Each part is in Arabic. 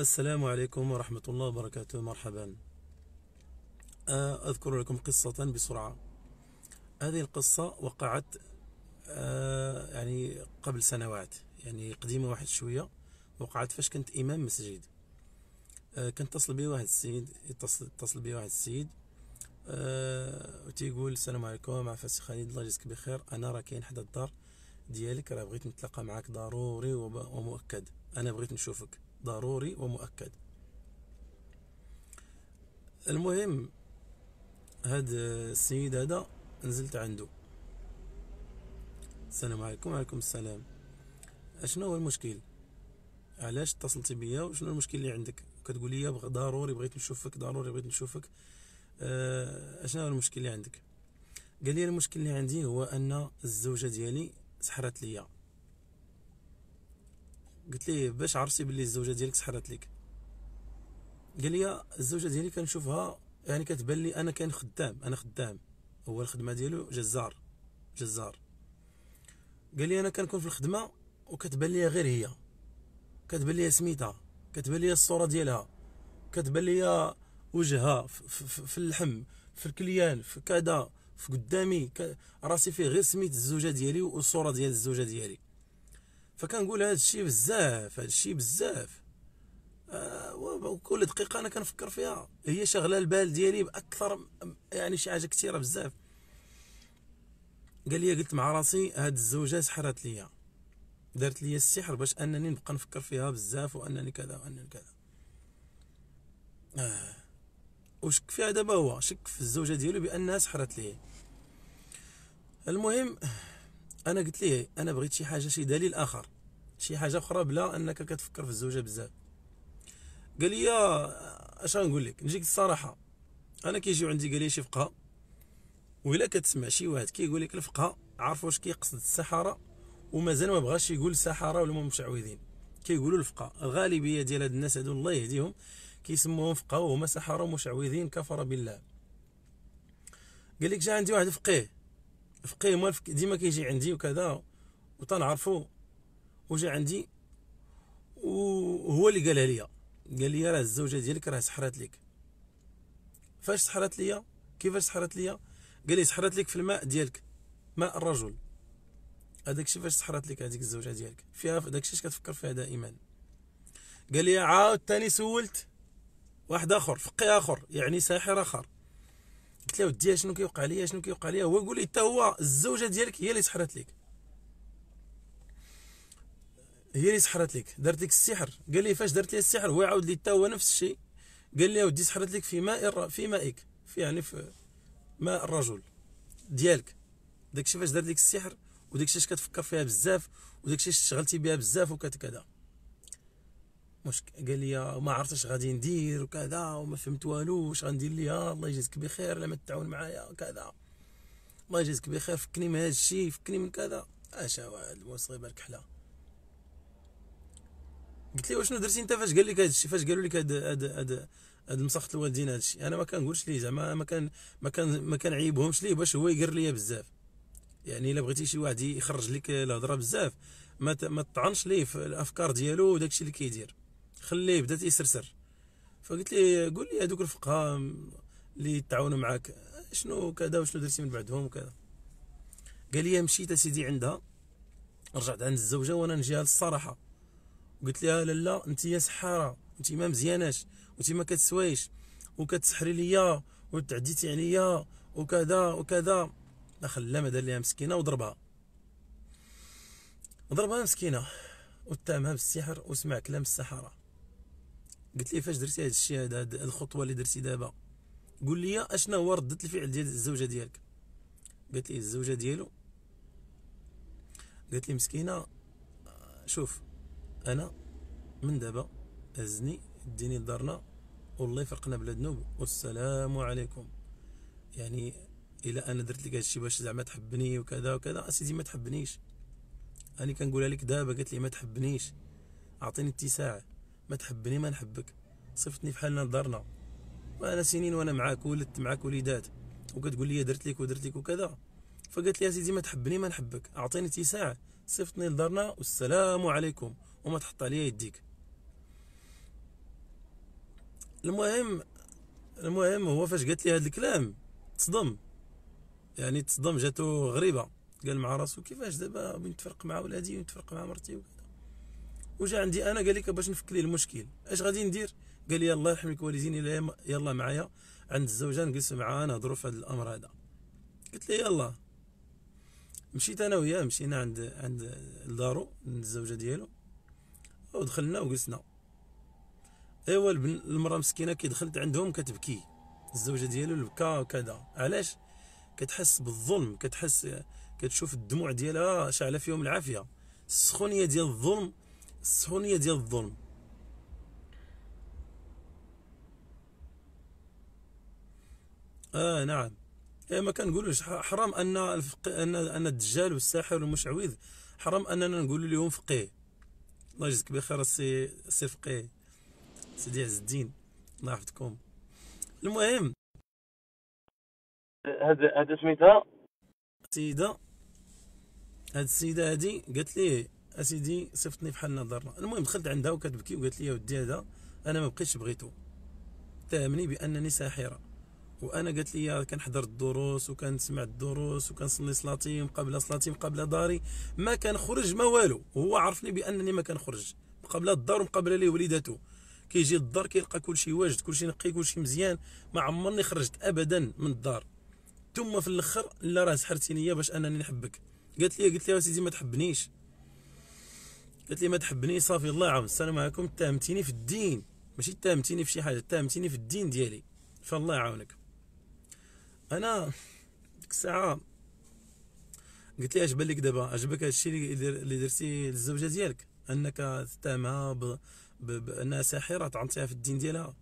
السلام عليكم ورحمة الله وبركاته مرحبا أه، أذكر لكم قصة بسرعة هذه القصة وقعت أه، يعني قبل سنوات يعني قديمة واحد شوية وقعت فاش كنت إمام مسجد أه، كان اتصل بي واحد السيد اتصل, اتصل بي واحد السيد وتيقول السلام عليكم عفاس خالد الله يجزيك بخير أنا راه كاين حدا الدار ديالك راه بغيت نتلاقى معاك ضروري ومؤكد أنا بغيت نشوفك ضروري ومؤكد المهم هاد السيد هذا نزلت عنده السلام عليكم وعليكم السلام اشنو هو المشكل علاش اتصلتي بيا وشنو المشكل اللي عندك كتقول لي ضروري بغيت نشوفك ضروري بغيت نشوفك آه، اشنو هو المشكل اللي عندك قال لي المشكل اللي عندي هو ان الزوجه ديالي سحرت ليا قلت ليه باش عرفتي باللي الزوجه ديالك سحرت لك قال لي الزوجه ديالي كنشوفها يعني كتبان لي انا كان خدام انا خدام هو الخدمه ديالو جزار جزار قال لي انا كنكون في الخدمه وكتبان لي غير هي كتبان لي سميتها كتبان لي الصوره ديالها كتبان لي وجهها في اللحم في الكليان في كذا في قدامي راسي فيه غير سميت الزوجه ديالي والصوره ديال الزوجه ديالي فكنقول هذا الشيء بزاف هذا الشيء بزاف آه وكل دقيقة أنا كنفكر فيها هي شغلة البال ديالي بأكثر يعني شي حاجة كثيرة بزاف قال لي قلت مع راسي هاد الزوجة سحرت ليا دارت ليا السحر باش أنني نبقى نفكر فيها بزاف وأنني كذا وأنني كذا آه. وشك فيها دابا هو شك في الزوجة ديالو بأنها سحرت ليه المهم انا قلت ليه انا بغيت شي حاجه شي دليل اخر شي حاجه اخرى بلا انك كتفكر في الزوجه بزاف قال لي اش غنقول لك نجيك الصراحه انا كيجيو عندي قال لي شي فقه وإلا كتسمع شي واحد كيقول لك الفقه عارف واش كيقصد السحره ومازال ما بغاش يقول السحره ولا مشعوذين كيقولوا الفقه الغالبيه ديال هاد الناس هادو الله يهديهم كيسموهم فقه وهما سحره مشعوذين كفر بالله قال لك جا عندي واحد فقيه الفقيه هو ديما كيجي عندي وكذا وتنعرفو وجا عندي وهو اللي قالها ليا قال لي راه الزوجه ديالك راه سحرات لك فاش سحرات ليا كيفاش سحرات ليا قال لي سحرات لك في الماء ديالك ماء الرجل هذاك الشيء فاش سحرات لك هذيك الزوجه ديالك فيها داك الشيء كتفكر فيها دائما قال لي عاود ثاني سولت واحد اخر فقيه اخر يعني ساحر اخر قلت له ودي شنو كيوقع ليا شنو كيوقع ليا هو يقول لي حتى هو الزوجه ديالك هي اللي سحرت لك هي اللي سحرت لك دارت لك السحر قال لي فاش درت لي السحر هو عاود لي حتى هو نفس الشيء قال لي ودي سحرت لك في ماء في مائك في يعني في ماء الرجل ديالك داكشي فاش دارت لك السحر وداكشي اش كتفكر فيها بزاف وداكشي اش اشتغلتي بها بزاف وكذا واش قال لي ما عرفتش غادي ندير وكذا وما فهمت والو واش غندير ليها الله يجازك بخير لما تعاون معايا وكذا الله يجازك بخير فكني من هذا الشيء فكني من كذا اش واحد المصيبه الكحله قلت ليه واشنو درتي انت فاش قال لك هذا الشيء فاش قالوا لك هاد هذا هذا مسخط الوالدين هذا الشيء انا ما كنقولش ليه زعما ما كان ما كان ما كنعيبهمش ليه باش هو يقر ليا بزاف يعني الا بغيتي شي واحد يخرج لك الهضره بزاف ما ما تطعنش ليه في الافكار ديالو وداكشي اللي كيدير خليه بدات يسرسر فقلت لي قول لي هذوك الفقهاء اللي تعاونوا معاك شنو كذا وشنو درتي من بعدهم وكذا قال لي مشيت سيدي عندها رجعت عند الزوجه وانا نجيها للصراحه قلت لها لا لا انت يا سحاره انت ما مزياناش وانت ما كتسويش وكتسحري ليا وتعديتي عليا وكذا وكذا ما خلا ما دار ليها مسكينه وضربها ضربها مسكينه وتامها بالسحر وسمع كلام السحره قلت لي فاش درتي هذا الشيء هذا هاد الخطوه اللي درتي دابا قول لي اشنا هو رده الفعل ديال الزوجه ديالك قالت لي الزوجه ديالو قالت لي مسكينه شوف انا من دابا هزني ديني لدارنا والله يفرقنا بلا ذنوب والسلام عليكم يعني الا انا درت لك هادشي باش زعما تحبني وكذا وكذا اسيدي ما تحبنيش انا كنقولها لك دابا قالت لي ما تحبنيش اعطيني اتساع ما تحبني ما نحبك صفتني في حالنا لدارنا وانا سنين وانا معاك ولدت معاك وليدات وكتقول لي درت لك ودرت لك وكذا فقالت لي يا سيدي ما تحبني ما نحبك اعطيني تساع صفتني لدارنا والسلام عليكم وما تحط عليا يديك المهم المهم هو فاش قالت لي هذا الكلام تصدم يعني تصدم جاتو غريبه قال مع راسو كيفاش دابا نتفرق مع ولادي ونتفرق مع مرتي وجا عندي انا قال لك باش نفك ليه المشكل اش غادي ندير قال لي الله يرحم لك الى يلا معايا عند الزوجه نجلس معاها نهضروا في هذا الامر هذا قلت لي يلا مشيت انا وياه مشينا عند عند دارو عند الزوجه ديالو ودخلنا وجلسنا ايوا المراه مسكينه كي دخلت عندهم كتبكي الزوجه ديالو البكا وكذا علاش كتحس بالظلم كتحس كتشوف الدموع ديالها شاعله فيهم العافيه السخونيه ديال الظلم الصهيونيه ديال الظلم اه نعم إيه ما كنقولوش حرام ان ان ان الدجال والساحر والمشعوذ حرام اننا نقولوا لهم فقيه الله يجزيك بخير السي سي فقيه سيدي عز الدين الله يحفظكم المهم هذا هذا سميتها سيده هاد السيده هادي قالت لي اسيدي صيفطني بحال نظرنا المهم دخلت عندها وكتبكي وقالت لي ودي هذا انا ما بقيتش بغيتو تهمني بانني ساحره وانا قالت لي كنحضر الدروس وكنسمع الدروس وكنصلي صلاتي مقابله صلاتي مقابله داري ما كنخرج ما والو هو عرفني بانني ما كنخرج مقابله الدار ومقابله ليه وليداتو كيجي الدار كيلقى كلشي واجد كلشي نقي كلشي مزيان ما عمرني خرجت ابدا من الدار ثم في الاخر لا راه سحرتيني باش انني نحبك قالت لي قلت لها سيدي ما تحبنيش قالت لي ما تحبني صافي الله يعاون السلام عليكم تهمتيني في الدين ماشي تهمتيني في شي حاجه تهمتيني في الدين ديالي فالله يعاونك انا ديك الساعه قلت لي اش بان لك دابا عجبك هادشي اللي درتي للزوجه ديالك انك تتهمها ب... ب... بانها ساحره طعنتيها في الدين ديالها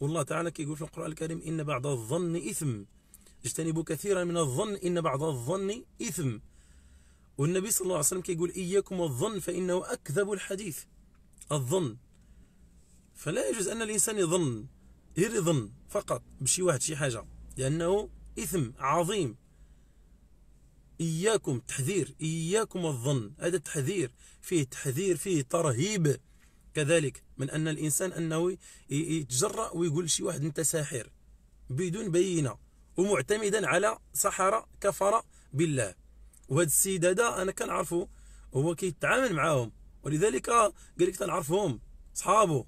والله تعالى كيقول في القران الكريم ان بعض الظن اثم اجتنبوا كثيرا من الظن ان بعض الظن اثم والنبي صلى الله عليه وسلم كيقول إياكم والظن فإنه أكذب الحديث الظن فلا يجوز أن الإنسان يظن غير يظن فقط بشي واحد شي حاجة لأنه إثم عظيم إياكم تحذير إياكم الظن هذا التحذير فيه تحذير فيه ترهيب كذلك من أن الإنسان أنه يتجرأ ويقول شي واحد أنت ساحر بدون بينة ومعتمدا على سحرة كفر بالله وهاد السيد هذا انا كنعرفو هو كيتعامل معاهم ولذلك آه، قال لك تنعرفهم صحابو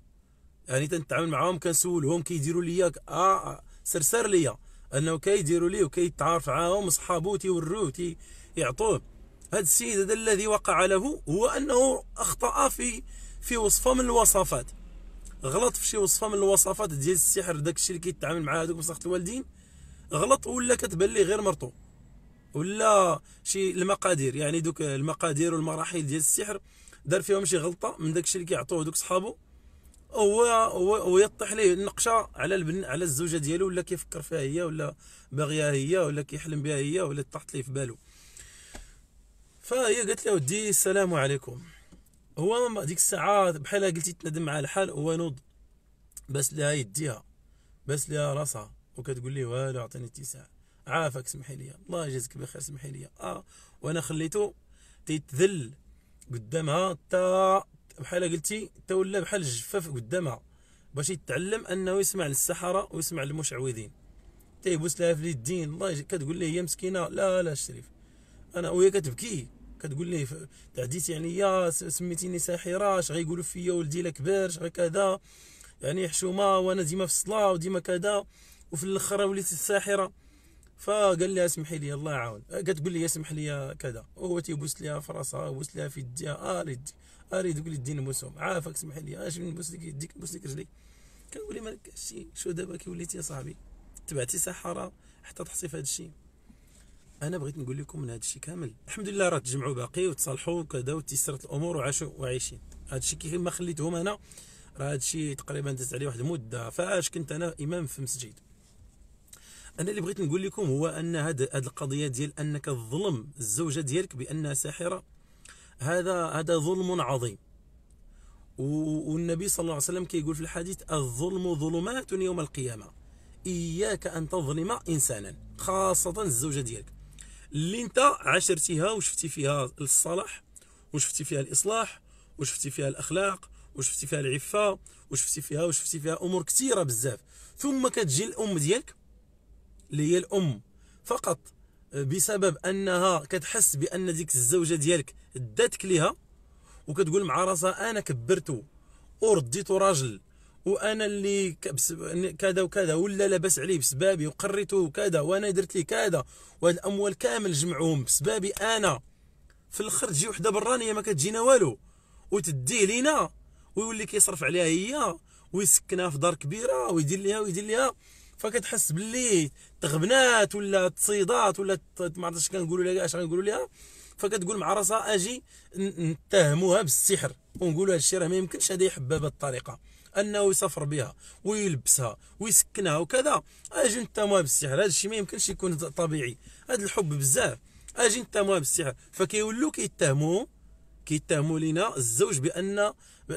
يعني تنتعامل معاهم كنسولهم كيديروا ليا آه, آه، سرسر ليا انه كيديروا ليه وكيتعارف معاهم صحابو تيوروه تيعطوه هاد السيد هذا الذي وقع له هو انه اخطا في في وصفه من الوصفات غلط في شي وصفه من الوصفات ديال السحر داكشي اللي كيتعامل معاه هذوك مسخه الوالدين غلط ولا كتبان ليه غير مرتو ولا شي المقادير يعني دوك المقادير والمراحل ديال السحر دار فيهم شي غلطه من داكشي اللي كيعطوه دوك صحابو هو هو يطيح ليه النقشه على البن على الزوجه ديالو ولا كيفكر فيها هي ولا باغيها هي ولا كيحلم بها هي ولا طاحت ليه في بالو فهي قالت له ودي السلام عليكم هو ديك الساعه بحال قلتي تندم مع الحال هو نوض بس لها يديها بس لها راسها وكتقول ليه والو عطيني اتساع عافاك سمحي لي الله يجازيك بخير سمحي لي اه وانا خليته تيتذل قدامها تا بحال قلتي تا ولا بحال الجفاف قدامها باش يتعلم انه يسمع للسحره ويسمع للمشعوذين تيبوس لها في اليدين الله يجي كتقول ليه هي مسكينه لا لا الشريف انا وهي كتبكي كتقول ليه تعديتي يعني، عليا سميتيني ساحره اش غيقولوا فيا ولدي لا كبر اش كذا يعني حشومه وانا ديما في الصلاه وديما كذا وفي الاخر وليت الساحره فقال لها اسمحي لي الله يعاون كتقول لي اسمح لي كذا وهو تيبوس ليها في راسها يبوس ليها في يديها اري اري تقول لي آه، آه، ديني نبوسهم عافاك اسمح لي اش آه، نبوس لك يديك نبوس لك رجلي كنقول لي مالك هادشي شو دابا كي وليتي يا صاحبي تبعتي سحاره حتى تحصي في هادشي انا بغيت نقول لكم من هادشي كامل الحمد لله راه تجمعوا باقي وتصالحوا وكذا وتيسرت الامور وعاشوا وعايشين هادشي كيما خليتهم انا راه هادشي تقريبا دازت عليه واحد المده فاش كنت انا امام في مسجد انا اللي بغيت نقول لكم هو ان هذه القضيه ديال انك تظلم الزوجه ديالك بانها ساحره هذا هذا ظلم عظيم والنبي صلى الله عليه وسلم كيقول كي في الحديث الظلم ظلمات يوم القيامه اياك ان تظلم انسانا خاصه الزوجه ديالك اللي انت عاشرتيها وشفتي فيها الصلاح وشفتي فيها الاصلاح وشفتي فيها الاخلاق وشفتي فيها العفه وشفتي فيها وشفتي فيها امور كثيره بزاف ثم كتجي الام ديالك اللي هي الام فقط آه، بسبب انها كتحس بان ديك الزوجه ديالك داتك ليها وكتقول مع راسها انا كبرته ورديته راجل وانا اللي كذا وكذا ولا لاباس عليه بسبابي وقريته وكذا وانا درت ليه كذا وهاد الاموال كامل جمعوهم بسبابي انا في الاخر تجي وحده برانيه ما كتجينا والو وتديه لينا ويولي كيصرف عليها هي ويسكنها في دار كبيره ويدير ليها ويدير ليها فكتحس باللي تغبنات ولا تصيدات ولا ما عرفتش كنقولوا لها اش غنقولوا لها فكتقول مع راسها اجي نتهموها بالسحر ونقولوا هذا الشيء راه ما يمكنش هذا يحبها بهذه الطريقه انه يسافر بها ويلبسها ويسكنها وكذا اجي نتهموها بالسحر هذا الشيء ما يمكنش يكون طبيعي هذا الحب بزاف اجي نتهموها بالسحر فكيولوا كيتهموا كيتهموا لينا الزوج بان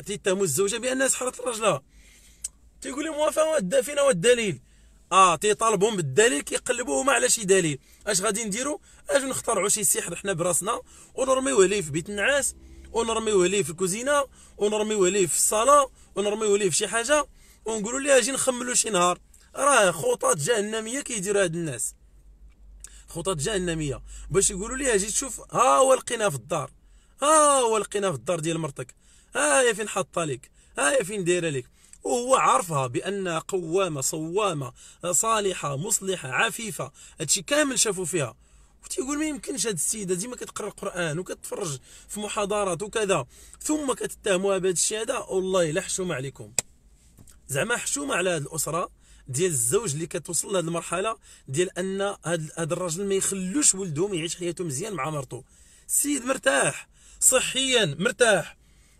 تيتهموا الزوجه بانها سحرت راجلها تيقول لهم وافا الدافنه والدليل اه تيطالبهم بالدليل كيقلبوهم هما على شي دليل اش غادي نديرو اش نخترعو شي سحر حنا براسنا ونرميوه ليه في بيت النعاس ونرميوه ليه في الكوزينه ونرميوه ليه في الصاله ونرميوه ليه في شي حاجه ونقولوا ليه اجي نخملو شي نهار راه خطط جهنميه كيديروا هاد الناس خطط جهنميه باش يقولوا ليه اجي تشوف ها هو لقينا في الدار ها هو لقينا في الدار ديال مرتك ها هي فين حاطه لك ها هي فين دايره لك وهو عارفها بان قوامه صوامه صالحه مصلحه عفيفه هادشي كامل شافوا فيها وتيقول ما يمكنش هاد السيده ديما كتقرا قران وكتفرج في محاضرات وكذا ثم كتتهموها بهذا الشيء هذا والله لا حشومه عليكم زعما حشومه على هاد الاسره ديال الزوج اللي كتوصل لهاد المرحله ديال ان هاد, هاد الراجل ما يخلوش ولدهم يعيش حياته مزيان مع مرته السيد مرتاح صحيا مرتاح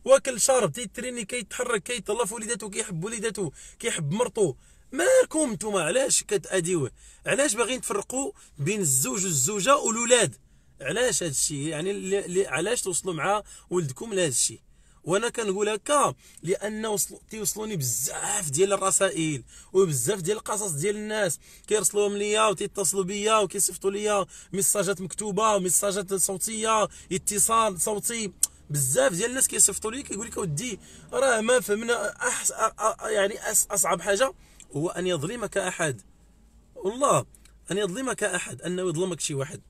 واكل شارب تيتريني كيتحرك كيتهلا في وليداته كيحب وليداته كيحب مرته مالكم نتوما علاش كتاديوه علاش باغيين تفرقوا بين الزوج والزوجه والولاد علاش هذا الشيء يعني اللي علاش توصلوا مع ولدكم لهذا الشيء وانا كنقول هكا لان وصلوا تيوصلوني بزاف ديال الرسائل وبزاف ديال القصص ديال الناس كيرسلوهم ليا وتيتصلوا بيا وكيصيفطوا ليا ميساجات مكتوبه وميساجات صوتيه اتصال صوتي بزاف ديال الناس كيصيفطوا لي كيقول لك اودي راه ما فهمنا أحس يعني أس اصعب حاجه هو ان يظلمك احد والله ان يظلمك احد انه يظلمك شي واحد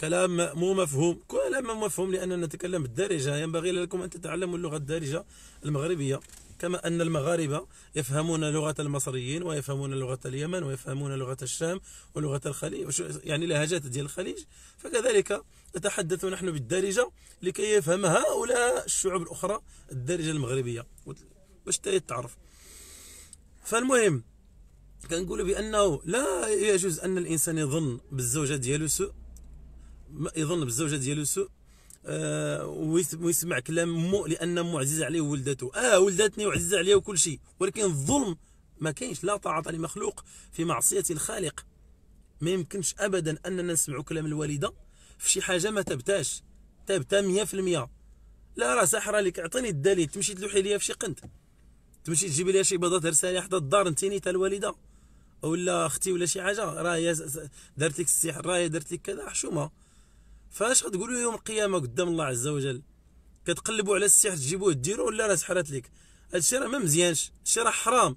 كلام مو مفهوم كلام مو مفهوم لاننا نتكلم بالدارجه ينبغي لكم ان تتعلموا اللغه الدارجه المغربيه كما أن المغاربة يفهمون لغة المصريين ويفهمون لغة اليمن ويفهمون لغة الشام ولغة الخليج يعني لهجات ديال الخليج فكذلك نتحدث نحن بالدارجة لكي يفهم هؤلاء الشعوب الأخرى الدارجة المغربية باش تعرف فالمهم كنقولوا بانه لا يجوز ان الانسان يظن بالزوجه ديالو سوء يظن بالزوجه ديالو سوء آه، ويسمع كلام مو لان مو عزيز عليه ولدته اه ولدتني وعزيز عليه وكل شيء ولكن الظلم ما كاينش لا طاعه لمخلوق في معصيه الخالق ما يمكنش ابدا اننا نسمع كلام الوالده في شي حاجه ما تبتاش تبتا 100% لا راه ساحره لك اعطيني الدليل تمشي تلوحي ليا في شي قنت تمشي تجيبي ليا شي بيضات هرسالي حدا الدار نتيني تاع الوالده ولا اختي ولا شي حاجه راه دارت لك السحر راه دارت لك كذا حشومه فاش غتقولوا يوم القيامه قدام الله عز وجل كتقلبوا على السحر تجيبوه ديروا ولا راه سحرات لك هادشي راه ما مزيانش هادشي راه حرام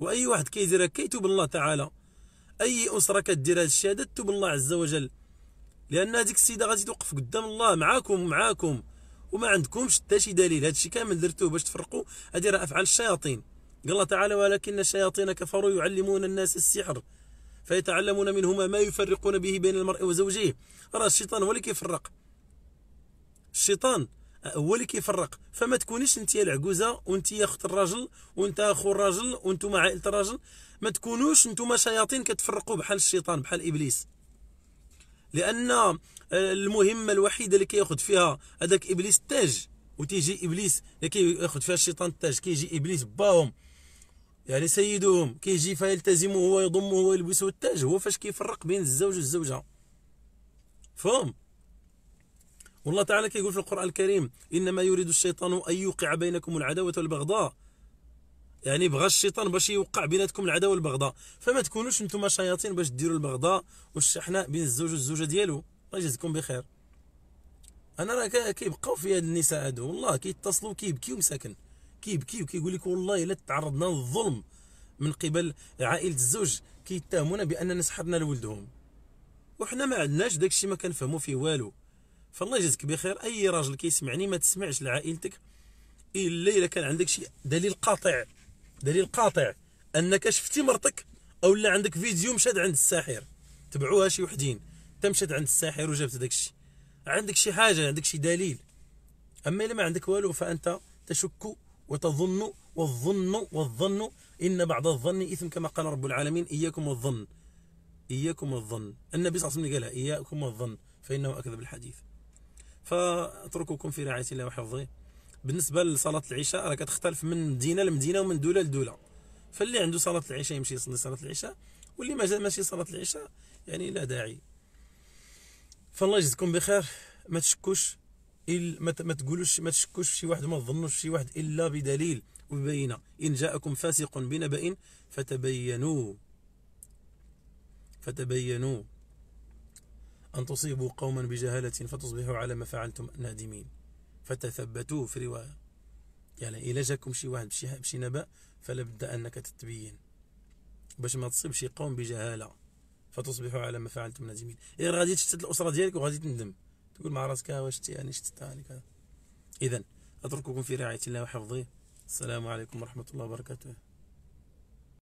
واي واحد كيدير هكا كيتوب الله تعالى اي اسره كدير هادشي هذا تتوب الله عز وجل لان هذيك السيده غادي توقف قدام الله معاكم معاكم وما عندكمش حتى شي دليل هادشي كامل درتوه باش تفرقوا هذه راه افعال الشياطين قال الله تعالى ولكن الشياطين كفروا يعلمون الناس السحر فيتعلمون منهما ما يفرقون به بين المرء وزوجه راه الشيطان هو اللي كيفرق الشيطان آه، هو اللي كيفرق فما تكونيش انت العجوزه وانت يا اخت الراجل وانت اخو الراجل وانتم عائله الراجل ما تكونوش انتم شياطين كتفرقوا بحال الشيطان بحال ابليس لان آه، المهمه الوحيده اللي كياخذ فيها هذاك ابليس التاج وتيجي ابليس اللي كياخذ فيها الشيطان التاج كيجي ابليس باهم يعني سيدهم كيجي فيلتزمه ويضمه ويلبسه التاج هو فاش كيفرق بين الزوج والزوجه فهم والله تعالى كيقول في القران الكريم انما يريد الشيطان ان يوقع بينكم العداوه والبغضاء يعني بغى الشيطان باش يوقع بيناتكم العداوه والبغضاء فما تكونوش نتوما شياطين باش ديروا البغضاء والشحناء بين الزوج والزوجه ديالو الله يجزيكم بخير انا راه كيبقاو في هاد النساء هادو والله كيتصلوا كيبكيو مساكن كيبكي وكيقول لك والله الا تعرضنا للظلم من قبل عائله الزوج كيتهمونا باننا سحرنا لولدهم وحنا ما عندناش داك الشيء ما كنفهموا فيه والو فالله يجازيك بخير اي راجل كيسمعني ما تسمعش لعائلتك الا اذا كان عندك شي دليل قاطع دليل قاطع انك شفتي مرتك او لا عندك فيديو مشات عند الساحر تبعوها شي وحدين تمشات عند الساحر وجابت داك الشيء عندك شي حاجه عندك شي دليل اما الا ما عندك والو فانت تشك وتظن والظن والظن إن بعض الظن إثم كما قال رب العالمين إياكم والظن إياكم والظن النبي صلى الله عليه وسلم قالها إياكم والظن فإنه أكذب الحديث فأترككم في رعاية الله وحفظه بالنسبة لصلاة العشاء راه كتختلف من مدينة لمدينة ومن دولة لدولة فاللي عنده صلاة العشاء يمشي يصلي صلاة العشاء واللي ما ماشي صلاة العشاء يعني لا داعي فالله يجزيكم بخير ما تشكوش ما تقولوش ما تشكوش في شي واحد وما تظنوش شي واحد الا بدليل وبينه ان جاءكم فاسق بنبأ فتبينوا فتبينوا أن تصيبوا قوما بجهالة فتصبحوا على ما فعلتم نادمين فتثبتوا في رواية يعني إلا جاكم شي واحد بشي, بشي نبأ فلا بد أنك تتبين باش ما تصيبش قوم بجهالة فتصبحوا على ما فعلتم نادمين إيه غادي تشتت الأسرة ديالك وغادي تندم تقول مع راسك آه، واش يعني شتت كذا اذا اترككم في رعايه الله وحفظه السلام عليكم ورحمه الله وبركاته